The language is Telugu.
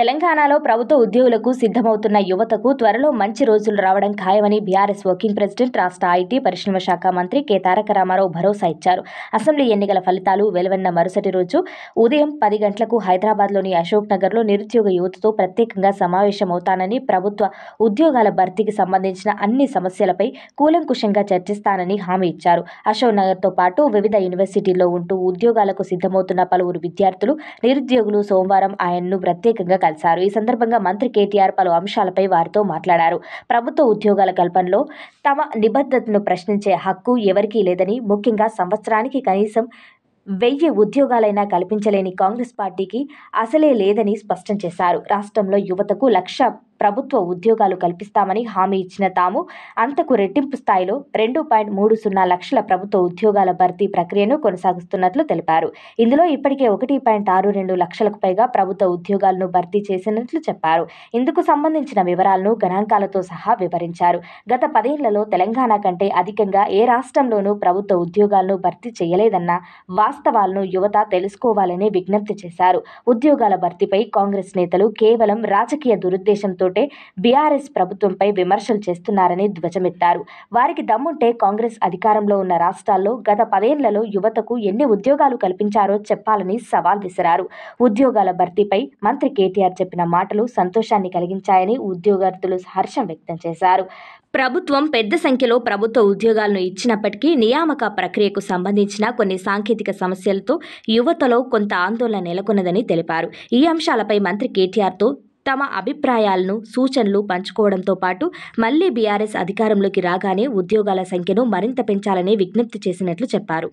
తెలంగాణలో ప్రభుత్వ ఉద్యోగులకు సిద్ధమవుతున్న యువతకు త్వరలో మంచి రోజులు రావడం ఖాయమని బీఆర్ఎస్ వర్కింగ్ ప్రెసిడెంట్ రాష్ట్ర ఐటీ పరిశ్రమ శాఖ మంత్రి కె తారక రామారావు భరోసా ఇచ్చారు అసెంబ్లీ ఎన్నికల ఫలితాలు వెలువన్న మరుసటి రోజు ఉదయం పది గంటలకు హైదరాబాద్లోని అశోక్ నగర్లో నిరుద్యోగ యువతతో ప్రత్యేకంగా సమావేశమవుతానని ప్రభుత్వ ఉద్యోగాల భర్తీకి సంబంధించిన అన్ని సమస్యలపై కూలంకుషంగా చర్చిస్తానని హామీ ఇచ్చారు అశోక్ నగర్తో పాటు వివిధ యూనివర్సిటీల్లో ఉంటూ ఉద్యోగాలకు సిద్ధమవుతున్న పలువురు విద్యార్థులు నిరుద్యోగులు సోమవారం ఆయన్ను ప్రత్యేకంగా కలిశారు ఈ సందర్భంగా మంత్రి కేటీఆర్ పలు అంశాలపై వారితో మాట్లాడారు ప్రభుత్వ ఉద్యోగాల కల్పనలో తమ నిబద్ధతను ప్రశ్నించే హక్కు ఎవరికీ లేదని ముఖ్యంగా సంవత్సరానికి కనీసం వెయ్యి ఉద్యోగాలైనా కల్పించలేని కాంగ్రెస్ పార్టీకి అసలే లేదని స్పష్టం చేశారు రాష్ట్రంలో యువతకు లక్ష ప్రభుత్వ ఉద్యోగాలు కల్పిస్తామని హామీ ఇచ్చిన తాము అంతకు రెట్టింపు స్థాయిలో రెండు పాయింట్ మూడు సున్నా లక్షల ప్రభుత్వ ఉద్యోగాల భర్తీ ప్రక్రియను కొనసాగిస్తున్నట్లు తెలిపారు ఇందులో ఇప్పటికే ఒకటి పాయింట్ ఆరు రెండు లక్షలకు పైగా ప్రభుత్వ ఉద్యోగాలను భర్తీ చేసినట్లు చెప్పారు ఇందుకు సంబంధించిన వివరాలను గణాంకాలతో సహా వివరించారు గత పదేళ్లలో తెలంగాణ కంటే అధికంగా ఏ రాష్ట్రంలోనూ ప్రభుత్వ ఉద్యోగాలను భర్తీ చేయలేదన్న వాస్తవాలను యువత తెలుసుకోవాలని విజ్ఞప్తి చేశారు ఉద్యోగాల భర్తీపై కాంగ్రెస్ నేతలు కేవలం రాజకీయ దురుద్దేశంతో లేకుంటే బీఆర్ఎస్ ప్రభుత్వంపై విమర్శలు చేస్తున్నారని ధ్వజమెత్తారు వారికి దమ్ముంటే కాంగ్రెస్ అధికారంలో ఉన్న రాష్ట్రాల్లో గత పదేళ్లలో యువతకు ఎన్ని ఉద్యోగాలు కల్పించారో చెప్పాలని సవాల్ విసిరారు ఉద్యోగాల భర్తీపై మంత్రి కేటీఆర్ చెప్పిన మాటలు సంతోషాన్ని కలిగించాయని ఉద్యోగార్థులు హర్షం వ్యక్తం చేశారు ప్రభుత్వం పెద్ద సంఖ్యలో ప్రభుత్వ ఉద్యోగాలను ఇచ్చినప్పటికీ నియామక ప్రక్రియకు సంబంధించిన కొన్ని సాంకేతిక సమస్యలతో యువతలో కొంత ఆందోళన నెలకొన్నదని తెలిపారు ఈ అంశాలపై మంత్రి కేటీఆర్తో తమ అభిప్రాయాలను సూచనలు పంచుకోవడంతో పాటు మళ్లీ బీఆర్ఎస్ అధికారంలోకి రాగానే ఉద్యోగాల సంఖ్యను మరింత పెంచాలని విజ్ఞప్తి చేసినట్లు చెప్పారు